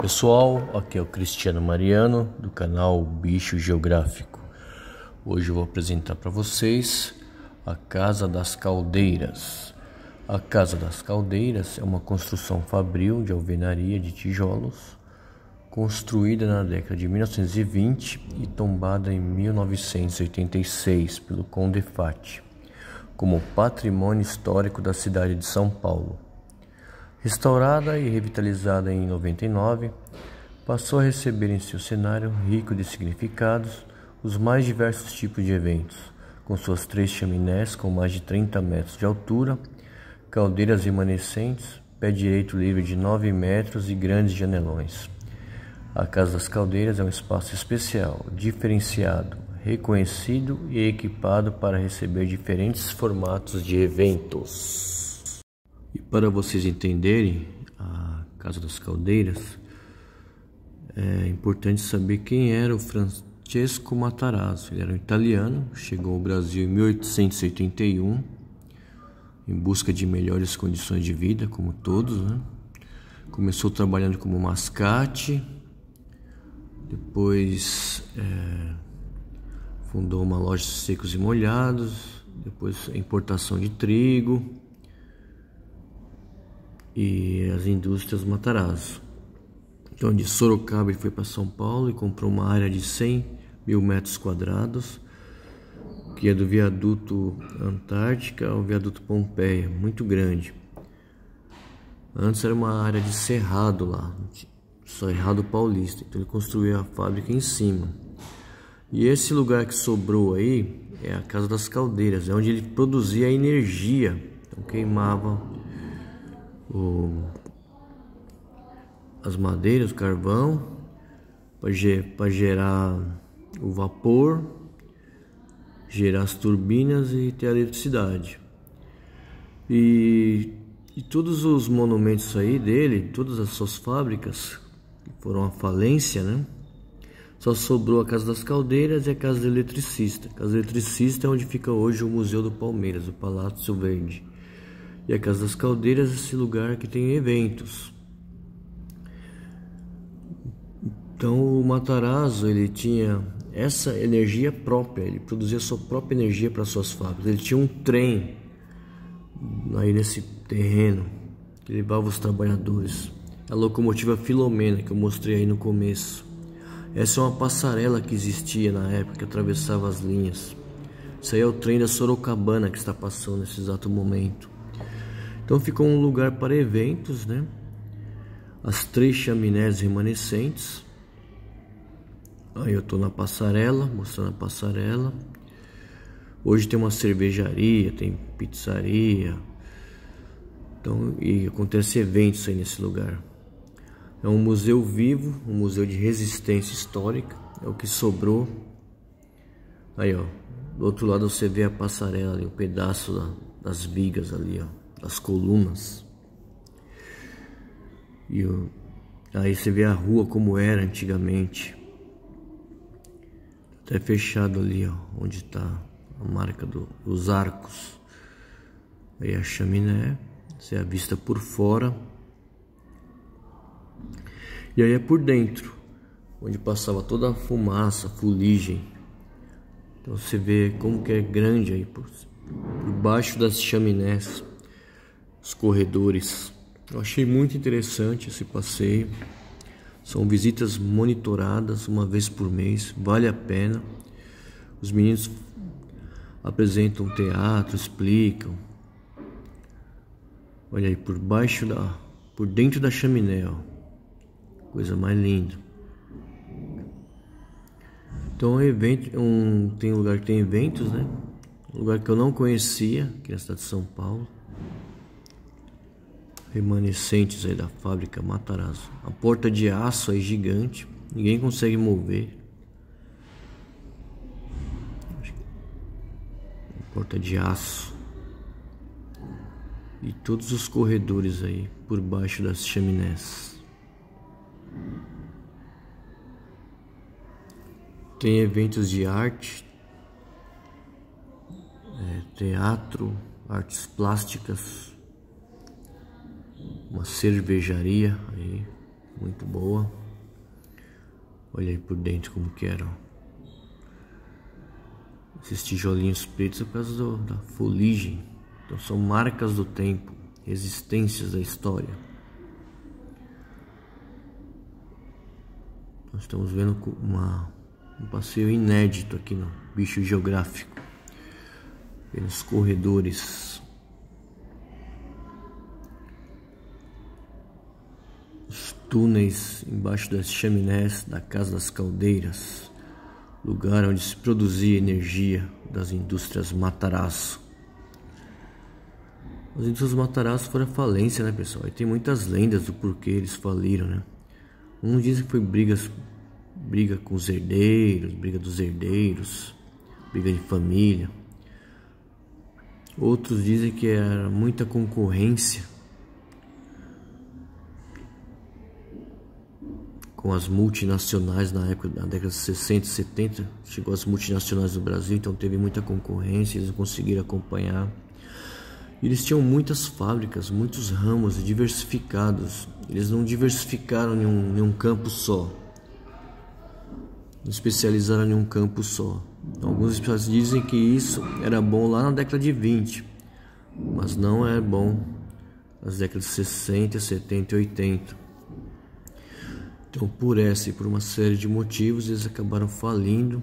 pessoal, aqui é o Cristiano Mariano do canal Bicho Geográfico. Hoje eu vou apresentar para vocês a Casa das Caldeiras. A Casa das Caldeiras é uma construção fabril de alvenaria de tijolos, construída na década de 1920 e tombada em 1986 pelo Conde Fati, como patrimônio histórico da cidade de São Paulo. Restaurada e revitalizada em 99, passou a receber em seu cenário rico de significados os mais diversos tipos de eventos, com suas três chaminés com mais de 30 metros de altura, caldeiras remanescentes, pé direito livre de 9 metros e grandes janelões. A Casa das Caldeiras é um espaço especial, diferenciado, reconhecido e equipado para receber diferentes formatos de eventos. E para vocês entenderem a Casa das Caldeiras, é importante saber quem era o Francesco Matarazzo. Ele era um italiano, chegou ao Brasil em 1881 em busca de melhores condições de vida, como todos, né? Começou trabalhando como mascate, depois é, fundou uma loja de secos e molhados, depois importação de trigo, e as indústrias Matarazzo. Então, de Sorocaba ele foi para São Paulo e comprou uma área de 100 mil metros quadrados, que é do viaduto Antártica ao viaduto Pompeia, muito grande. Antes era uma área de cerrado lá, cerrado paulista, então ele construiu a fábrica em cima. E esse lugar que sobrou aí é a Casa das Caldeiras, é onde ele produzia energia, então queimava o, as madeiras, o carvão, para gerar o vapor, gerar as turbinas e ter a eletricidade. E, e todos os monumentos aí dele, todas as suas fábricas, que foram à falência, né? Só sobrou a Casa das Caldeiras e a Casa do Eletricista. A Casa do Eletricista é onde fica hoje o Museu do Palmeiras, o Palácio Verde e a Casa das Caldeiras, esse lugar que tem eventos. Então o Matarazzo ele tinha essa energia própria, ele produzia sua própria energia para suas fábricas. Ele tinha um trem aí nesse terreno que levava os trabalhadores. A locomotiva Filomena que eu mostrei aí no começo. Essa é uma passarela que existia na época que atravessava as linhas. Isso aí é o trem da Sorocabana que está passando nesse exato momento. Então ficou um lugar para eventos, né? As três chaminés remanescentes. Aí eu tô na passarela, mostrando a passarela. Hoje tem uma cervejaria, tem pizzaria. Então, e acontece eventos aí nesse lugar. É um museu vivo, um museu de resistência histórica, é o que sobrou. Aí, ó, do outro lado você vê a passarela ali, um pedaço da das vigas ali, ó, das colunas. E aí você vê a rua como era antigamente. Até fechado ali, ó, onde tá a marca do, dos arcos. Aí a chaminé, você avista é por fora. E aí é por dentro, onde passava toda a fumaça, fuligem. Então você vê como que é grande aí por baixo das chaminés, os corredores. Eu achei muito interessante esse passeio. São visitas monitoradas uma vez por mês, vale a pena. Os meninos apresentam teatro, explicam. Olha aí, por baixo da. por dentro da chaminé, ó. Coisa mais linda. Então é evento, é um, tem lugar que tem eventos, né? um lugar que eu não conhecia, que é a cidade de São Paulo. Remanescentes aí da fábrica Matarazzo. A porta de aço aí gigante, ninguém consegue mover. porta de aço. E todos os corredores aí por baixo das chaminés. Tem eventos de arte, teatro, artes plásticas, uma cervejaria aí, muito boa. Olha aí por dentro como que era. Esses tijolinhos pretos é por causa do, da foligem. Então são marcas do tempo, resistências da história. Nós estamos vendo uma, um passeio inédito aqui no bicho geográfico pelos corredores. Os túneis embaixo das chaminés da Casa das Caldeiras, lugar onde se produzia energia das indústrias Matarazzo. As indústrias Matarazzo foram a falência, né, pessoal? E tem muitas lendas do porquê eles faliram, né? Um dizem que foi brigas, briga com os herdeiros, briga dos herdeiros, briga de família. Outros dizem que era é muita concorrência com as multinacionais na época da década de 60, 70. Chegou as multinacionais do Brasil, então teve muita concorrência, eles não conseguiram acompanhar. Eles tinham muitas fábricas, muitos ramos diversificados. Eles não diversificaram em um, em um campo só especializando em um campo só. Então, alguns especialistas dizem que isso era bom lá na década de 20, mas não é bom nas décadas de 60, 70 e 80. Então, por essa e por uma série de motivos, eles acabaram falindo.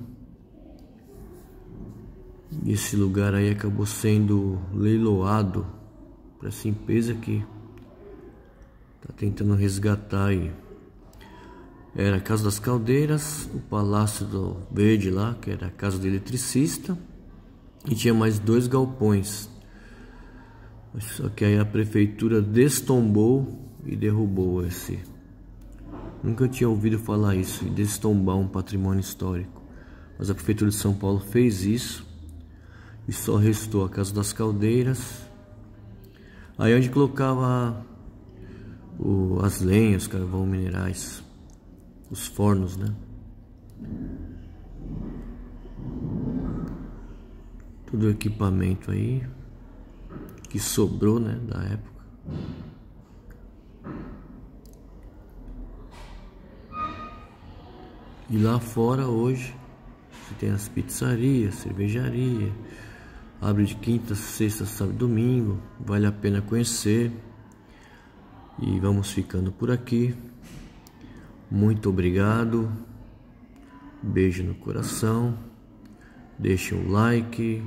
E esse lugar aí acabou sendo leiloado para essa empresa que está tentando resgatar aí era a Casa das Caldeiras, o Palácio do Verde lá, que era a casa do eletricista, e tinha mais dois galpões. Só que aí a prefeitura destombou e derrubou esse. Nunca tinha ouvido falar isso, e destombar um patrimônio histórico. Mas a prefeitura de São Paulo fez isso e só restou a Casa das Caldeiras. Aí onde colocava o, as lenhas, carvão minerais os fornos, né? Todo o equipamento aí que sobrou, né, da época. E lá fora hoje você tem as pizzarias, cervejaria, abre de quinta, sexta, sábado, domingo, vale a pena conhecer. E vamos ficando por aqui. Muito obrigado. Beijo no coração. Deixe um like,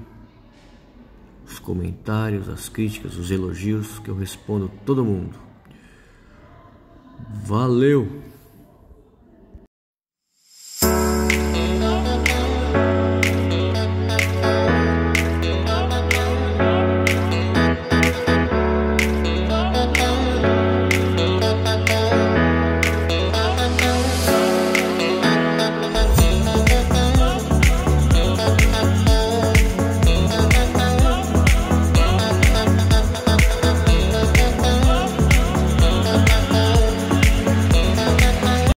os comentários, as críticas, os elogios que eu respondo todo mundo. Valeu!